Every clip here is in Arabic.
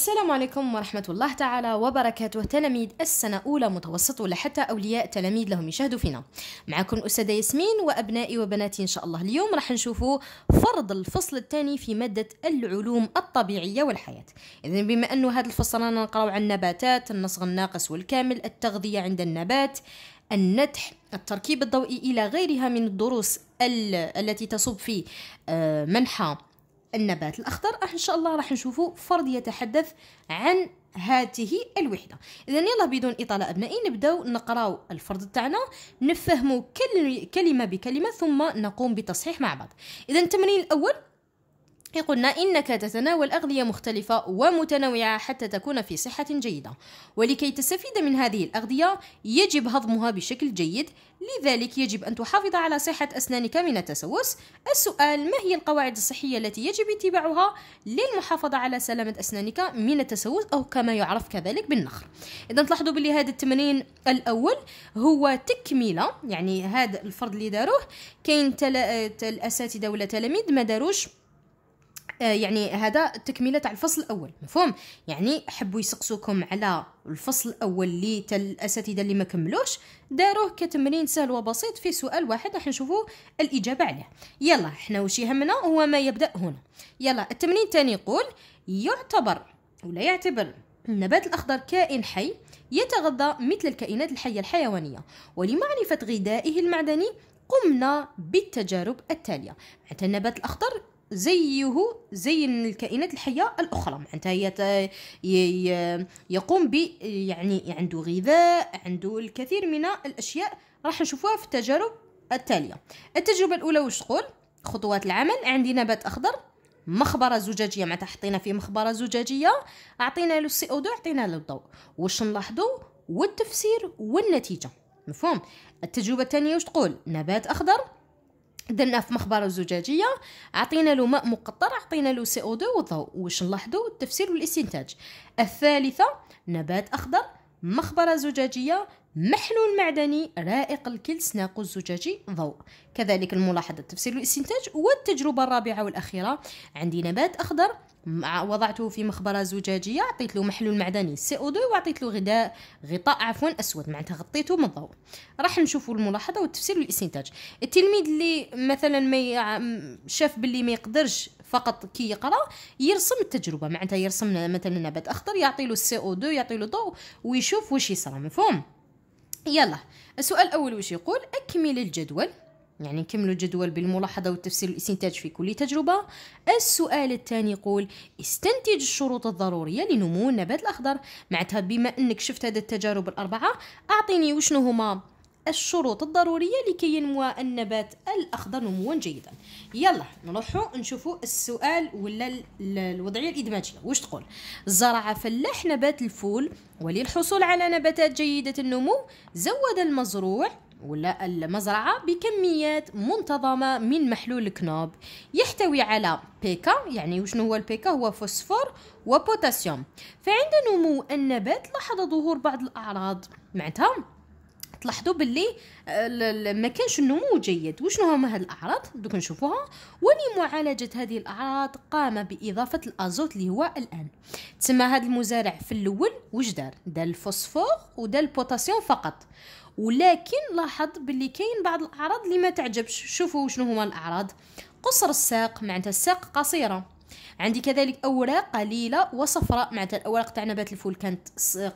السلام عليكم ورحمة الله تعالى وبركاته تلاميذ السنة أولى متوسط ولا حتى أولياء تلاميذ لهم يشاهدوا فينا معكم الأستاذة ياسمين وأبنائي وبناتي إن شاء الله اليوم راح نشوفوا فرض الفصل الثاني في مادة العلوم الطبيعية والحياة إذا بما أنه هذا الفصل رانا نقراو عن النباتات النصغ الناقص والكامل التغذية عند النبات النتح التركيب الضوئي إلى غيرها من الدروس التي تصب في آه، منحى النبات الاخضر راح ان شاء الله راح نشوفوا فرد يتحدث عن هذه الوحده اذا يلا بدون اطاله ابنائي نبداو نقراو الفرد تاعنا نفهموا كلمه بكلمه ثم نقوم بتصحيح مع بعض اذا التمرين الاول قلنا إنك تتناول أغذية مختلفة ومتنوعة حتى تكون في صحة جيدة ولكي تستفيد من هذه الأغذية يجب هضمها بشكل جيد لذلك يجب أن تحافظ على صحة أسنانك من التسوس السؤال ما هي القواعد الصحية التي يجب اتباعها للمحافظة على سلامة أسنانك من التسوس أو كما يعرف كذلك بالنخر إذا تلاحظوا بلي هذا التمرين الأول هو تكملة يعني هذا الفرض اللي داروه كاين تل... الأساتذة ولا تلاميذ ما داروش آه، يعني هذا تكمله تاع الفصل الاول مفهوم يعني حبوا يسقسوكم على الفصل الاول اللي تاع الاساتذه اللي ما كملوش داروه كتمرين سهل وبسيط في سؤال واحد راح نشوفوا الاجابه عليه يلا حنا واش يهمنا هو ما يبدا هنا يلا التمرين الثاني يقول يعتبر ولا يعتبر النبات الأخضر كائن حي يتغذى مثل الكائنات الحية الحيوانية ولمعرفة غذائه المعدني قمنا بالتجارب التالية معناتها النبات الأخضر زيه زي الكائنات الحيه الاخرى معناتها هي يقوم ب يعني عنده غذاء عنده الكثير من الاشياء راح نشوفوها في التجارب التاليه التجربه الاولى واش تقول خطوات العمل عندي نبات اخضر مخبره زجاجيه معناتها حطينا فيه مخبره زجاجيه اعطينا له السي او دو اعطينا له الضوء واش نلاحظوا والتفسير والنتيجه مفهوم التجربه الثانيه واش تقول نبات اخضر درنا في مخبره زجاجيه عطينا له ماء مقطر عطينا له سي او 2 والضوء واش نلاحظوا التفسير والاستنتاج الثالثه نبات اخضر مخبره زجاجيه محلول معدني رائق الكلس ناقوس زجاجي ضوء كذلك الملاحظه التفسير والاستنتاج والتجربه الرابعه والاخيره عندي نبات اخضر وضعته في مخبرة زجاجية عطيت له محلول معدني CO2 وعطيت له غذاء غطاء عفوا أسود معناتها غطيته من الضوء راح نشوفوا الملاحظة والتفسير والاستنتاج التلميذ اللي مثلا ما شاف باللي ما يقدرش فقط كي يقرا يرسم التجربه معناتها يرسم مثلا نبات اخضر يعطي له سي او 2 يعطي له ضوء ويشوف واش يصرى مفهوم يلا السؤال الاول واش يقول اكمل الجدول يعني نكملوا الجدول بالملاحظة والتفسير والاستنتاج في كل تجربة السؤال الثاني يقول استنتج الشروط الضرورية لنمو النبات الأخضر معناتها بما أنك شفت هذه التجارب الأربعة أعطيني وشنو هما الشروط الضرورية لكي ينمو النبات الأخضر نموا جيدا يلا نروحوا نشوفوا السؤال ولا الوضعية الإدماجية واش تقول زرع فلاح نبات الفول وللحصول على نباتات جيدة النمو زود المزروع ولا المزرعة بكميات منتظمة من محلول الكنوب يحتوي على بيكا يعني وشنو هو البيكا هو فوسفور وبوتاسيوم فعند نمو النبات لاحظ ظهور بعض الأعراض معناتها تلاحظوا باللي آه، ما كانش النمو جيد وشنو هما هاد الاعراض دوك نشوفوها ولمعالجه هذه الاعراض قام باضافه الازوت اللي هو الان تسمى هذا المزارع في الاول واش دار دار الفوسفور ودار البوتاسيوم فقط ولكن لاحظ باللي كاين بعض الاعراض اللي ما تعجبش شوفوا شنو هما الاعراض قصر الساق معناتها الساق قصيره عندي كذلك اوراق قليله وصفراء معناتها الاوراق تاع نبات الفول كانت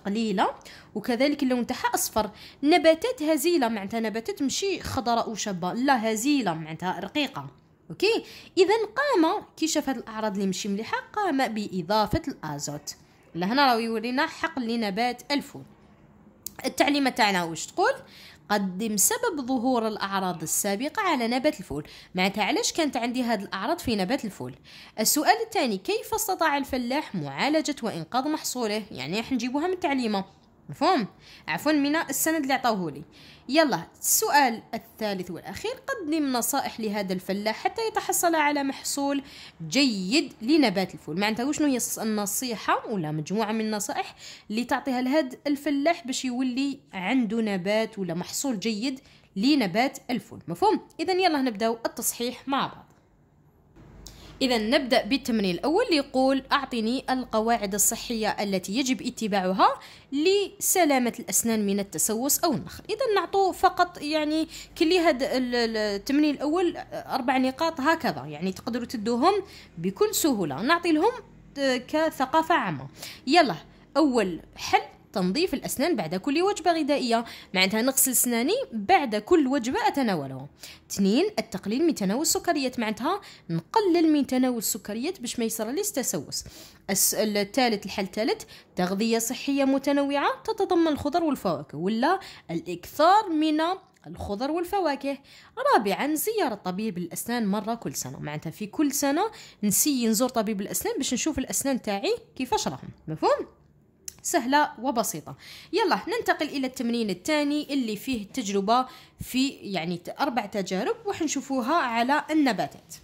قليله وكذلك اللون تاعها اصفر نباتات هزيله معناتها نباتات ماشي خضراء وشابه لا هزيله معناتها رقيقه اوكي اذا قام كي شاف هاد الاعراض اللي ماشي مليحه قام باضافه الازوت لهنا راهو يورينا حقل لنبات الفول التعليمة تاعنا واش تقول قدم سبب ظهور الأعراض السابقة على نبات الفول معناتها علاش كانت عندي هاد الأعراض في نبات الفول السؤال الثاني كيف استطاع الفلاح معالجة وإنقاذ محصوله يعني حنجيبوها نجيبوها من التعليمة مفهوم عفوا من السند اللي عطاوهولي يلا السؤال الثالث والاخير قدم نصائح لهذا الفلاح حتى يتحصل على محصول جيد لنبات الفول معناتها وشنو هي النصيحه ولا مجموعه من النصائح اللي تعطيها لهذا الفلاح باش يولي عنده نبات ولا محصول جيد لنبات الفول مفهوم اذا يلا نبداو التصحيح مع بعض إذا نبدأ بالتمرين الأول اللي يقول أعطني القواعد الصحية التي يجب اتباعها لسلامة الأسنان من التسوس أو النخر إذا نعطو فقط يعني كل هذا التمرين الأول أربع نقاط هكذا يعني تقدروا تدوهم بكل سهولة نعطي لهم آه، كثقافة عامة يلا أول حل تنظيف الأسنان بعد كل وجبة غذائية معناتها نغسل سناني بعد كل وجبة اتناولها اثنين التقليل من تناول السكريات معناتها نقلل من تناول السكريات باش ما لي تسوس الثالث الحل الثالث تغذية صحية متنوعة تتضمن الخضر والفواكه ولا الإكثار من الخضر والفواكه رابعا زيارة طبيب الأسنان مرة كل سنة معناتها في كل سنة نسي نزور طبيب الأسنان باش نشوف الأسنان تاعي كيفاش راهم مفهوم؟ سهلة وبسيطة يلا ننتقل إلى التمرين الثاني اللي فيه تجربة في يعني أربع تجارب وحنشوفوها على النباتات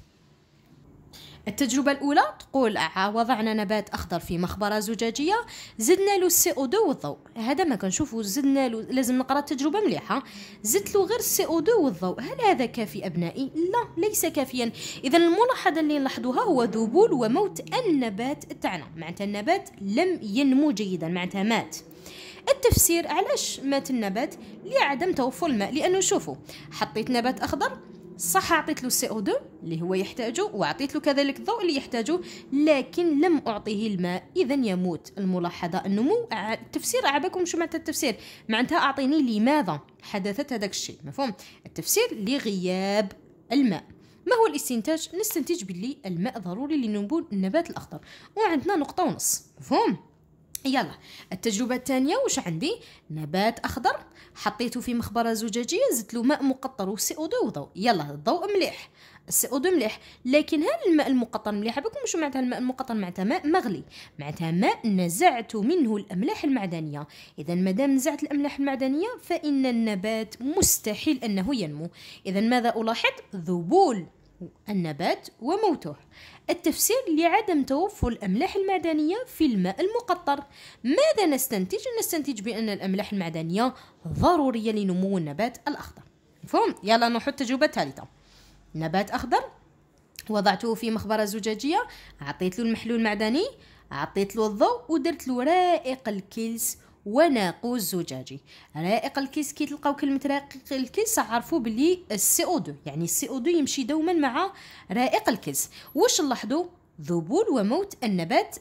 التجربة الأولى تقول آه، وضعنا نبات أخضر في مخبرة زجاجية زدنا له السي او دو والضوء هذا ما كنشوفه زدنا له لازم نقرا التجربة مليحة زدت له غير السي او دو والضوء هل هذا كافي أبنائي؟ لا ليس كافيا إذا الملاحظة اللي نلاحظوها هو ذبول وموت النبات تاعنا معناتها النبات لم ينمو جيدا معناتها مات التفسير علاش مات النبات لعدم توفر الماء لانه شوفوا حطيت نبات اخضر صح أعطيت له سي او 2 اللي هو يحتاجه وأعطيت له كذلك الضوء اللي يحتاجه لكن لم أعطيه الماء إذا يموت الملاحظة النمو التفسير عباكم شو معناتها التفسير معناتها أعطيني لماذا حدثت هذاك الشيء مفهوم التفسير لغياب الماء ما هو الاستنتاج نستنتج باللي الماء ضروري لنمو النبات الأخضر وعندنا نقطة ونص مفهوم يلا التجربة الثانية وش عندي نبات أخضر حطيته في مخبرة زجاجية زدت له ماء مقطر وسي او وضوء يلا الضوء مليح السي او مليح لكن هذا الماء المقطر مليح بكم شو معناتها الماء المقطر معناتها ماء مغلي معناتها ماء نزعت منه الأملاح المعدنية إذا مادام نزعت الأملاح المعدنية فإن النبات مستحيل أنه ينمو إذا ماذا ألاحظ ذبول النبات وموته التفسير لعدم توفر الأملاح المعدنية في الماء المقطر ماذا نستنتج؟ نستنتج بأن الأملاح المعدنية ضرورية لنمو النبات الأخضر مفهوم؟ يلا نحط تجربة ثالثة نبات أخضر وضعته في مخبرة زجاجية أعطيت له المحلول المعدني أعطيت له الضوء ودرت له رائق الكلس وناقوس زجاجي رائق الكيس كي تلقاو كلمه رائق الكيس عرفوا بلي السي او 2 يعني السي او 2 يمشي دوما مع رائق الكيس واش نلاحظوا ذبول وموت النبات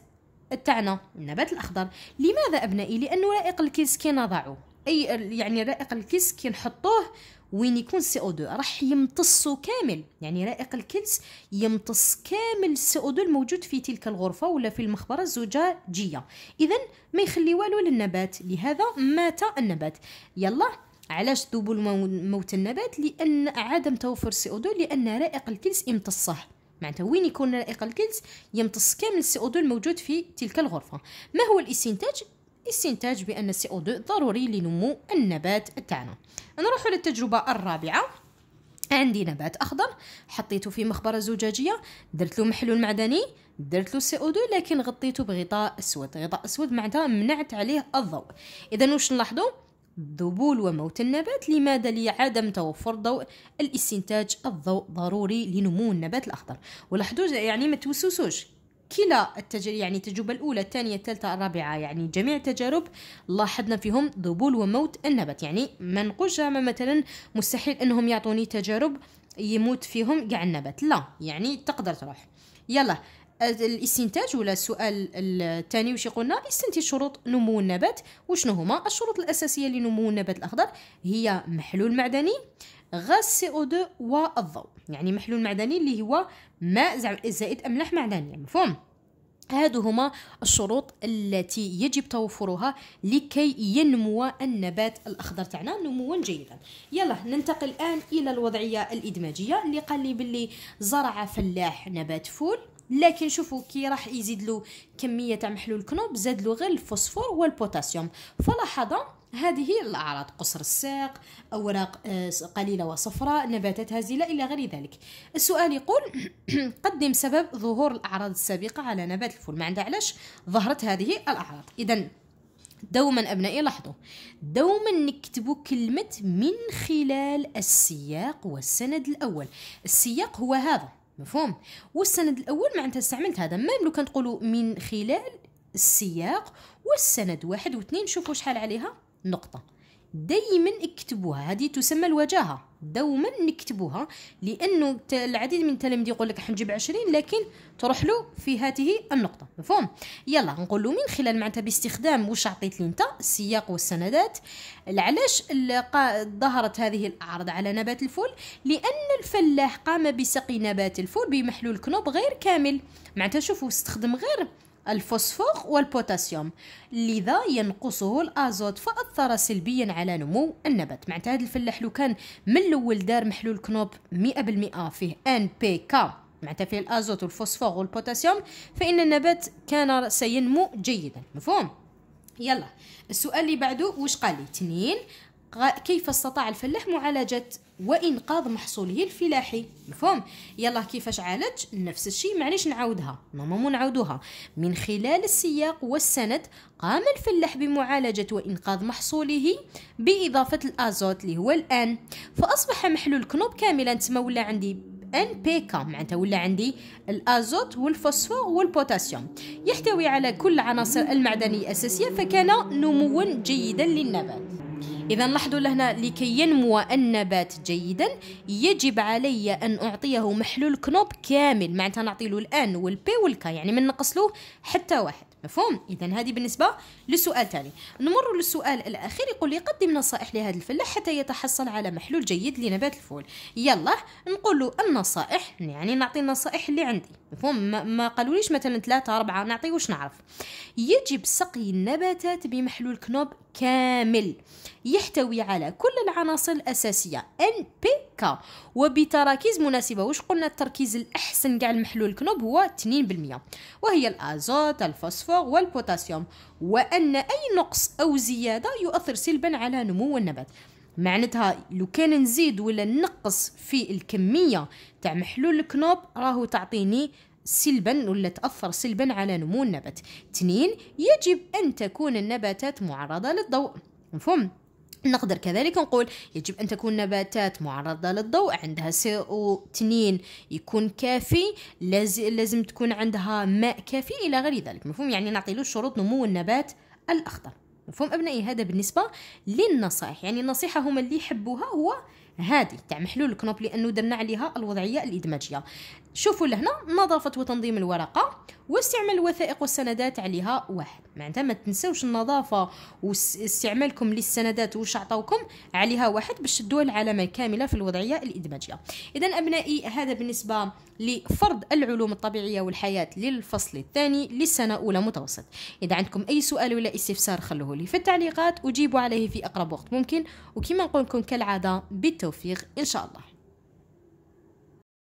تاعنا النبات الاخضر لماذا ابنائي لانه رائق الكيس كي نضعه اي يعني رائق الكلس كي نحطوه وين يكون سي او 2 راح يمتصو كامل يعني رائق الكلس يمتص كامل السي او 2 الموجود في تلك الغرفه ولا في المخبره الزجاجيه اذا ما يخلي والو للنبات لهذا مات النبات يلا علاش ذوبوا موت النبات لان عدم توفر سي او 2 لان رائق الكلس امتصه معناتها وين يكون رائق الكلس يمتص كامل السي او 2 الموجود في تلك الغرفه ما هو الاستنتاج استنتاج بان السي او CO2 ضروري لنمو النبات تاعنا نروح للتجربة الرابعة عندي نبات اخضر حطيته في مخبره زجاجيه درت له محلول معدني درت له سي او 2 لكن غطيته بغطاء اسود غطاء اسود معناتها منعت عليه الضوء اذا واش نلاحظوا ذبول وموت النبات لماذا لعدم توفر ضوء الاستنتاج الضوء ضروري لنمو النبات الاخضر ولاحظوا يعني ما توسوسوش كلا التجارب يعني التجربة الأولى الثانية الثالثة الرابعة يعني جميع التجارب لاحظنا فيهم ذبول وموت النبت يعني ما نقولش مثلا مستحيل أنهم يعطوني تجارب يموت فيهم كاع النبت لا يعني تقدر تروح يلا الاستنتاج ولا السؤال الثاني واش قلنا استنتج شروط نمو النبات وشنو هما الشروط الاساسيه لنمو النبات الاخضر هي محلول معدني غاز سي او 2 والضوء يعني محلول معدني اللي هو ماء زائد املاح معدنيه مفهوم هادو هما الشروط التي يجب توفرها لكي ينمو النبات الاخضر تاعنا نموا جيدا يلا ننتقل الان الى الوضعيه الادماجيه اللي قال لي باللي زرع فلاح نبات فول لكن شوفوا كي راح يزيد له كميه تاع محلول كنوب زاد له غير الفوسفور والبوتاسيوم فلاحظ هذه الاعراض قصر الساق اوراق آه، قليله وصفراء نباتات هزيله الى غير ذلك السؤال يقول قدم سبب ظهور الاعراض السابقه على نبات الفول ما عندها علاش ظهرت هذه الاعراض اذا دوما أبنائي لاحظوا دوما نكتبوا كلمة من خلال السياق والسند الأول السياق هو هذا مفهوم والسند الاول معناتها استعملت هذا ميم لو كان تقولوا من خلال السياق والسند واحد واثنين شوفوا شحال عليها نقطه دائما اكتبوها هذه تسمى الوجاهه دوما نكتبوها لانه العديد من التلاميذ يقول لك حنجيب 20 لكن تروح له في هذه النقطه مفهوم يلا نقول له من خلال معناتها باستخدام واش عطيت لي انت السياق والسندات علاش ظهرت هذه الاعراض على نبات الفول لان الفلاح قام بسقي نبات الفول بمحلول كنوب غير كامل معناتها شوفوا استخدم غير الفوسفور والبوتاسيوم لذا ينقصه الازوت فاثر سلبيا على نمو النبات معناتها هذا الفلاح لو كان من الاول دار محلول كنوب 100% فيه ان بي كا معناتها فيه الازوت والفوسفور والبوتاسيوم فان النبات كان سينمو جيدا مفهوم يلا السؤال اللي بعده واش قال لي تنين كيف استطاع الفلاح معالجه وانقاذ محصوله الفلاحي مفهوم يلا كيفاش عالج نفس الشيء معليش نعاودها نورمالمون نعاودوها من خلال السياق والسند قام الفلاح بمعالجة وإنقاذ محصوله بإضافة الأزوت اللي هو الآن فأصبح محلول كنوب كاملا تسمى ولا عندي ان بي كا معناتها ولا عندي الازوت والفوسفور والبوتاسيوم يحتوي على كل العناصر المعدنيه الاساسيه فكان نموا جيدا للنبات إذا لاحظوا لهنا لكي ينمو النبات جيدا يجب علي أن أعطيه محلول كنوب كامل معناتها نعطي له الآن والبي والكا يعني من نقص له حتى واحد مفهوم اذا هذه بالنسبه للسؤال تالي نمر للسؤال الاخير يقول لي قدم نصائح لهذا الفلاح حتى يتحصل على محلول جيد لنبات الفول يلا نقول له النصائح يعني نعطي النصائح اللي عندي مفهوم ما قالوليش مثلا ثلاثة أربعة نعطي واش نعرف يجب سقي النباتات بمحلول كنوب كامل يحتوي على كل العناصر الأساسية NPK وبتراكيز مناسبة واش قلنا التركيز الأحسن كاع المحلول كنوب هو 2% وهي الأزوت الفوسفور الفوسفور والبوتاسيوم وأن أي نقص أو زيادة يؤثر سلبا على نمو النبات معناتها لو كان نزيد ولا نقص في الكمية تاع محلول الكنوب راهو تعطيني سلبا ولا تأثر سلبا على نمو النبات تنين يجب أن تكون النباتات معرضة للضوء مفهوم نقدر كذلك نقول يجب أن تكون نباتات معرضة للضوء عندها CO2 يكون كافي لازم تكون عندها ماء كافي إلى غير ذلك مفهوم يعني نعطي له شروط نمو النبات الأخضر مفهوم أبنائي هذا بالنسبة للنصائح يعني النصيحة هما اللي يحبوها هو هذه تاع محلول الكنوب لانه درنا عليها الوضعيه الادماجيه شوفوا لهنا نظافه وتنظيم الورقه واستعمال الوثائق والسندات عليها واحد معناتها ما تنساوش النظافه واستعمالكم للسندات واش عطاوكم عليها واحد باش تدوا العلامه كامله في الوضعيه الادماجيه اذا ابنائي هذا بالنسبه لفرض العلوم الطبيعيه والحياه للفصل الثاني للسنه اولى متوسط اذا عندكم اي سؤال ولا استفسار خلوه لي في التعليقات اجيبوا عليه في اقرب وقت ممكن وكما نقول لكم كالعاده بالتوفيق ان شاء الله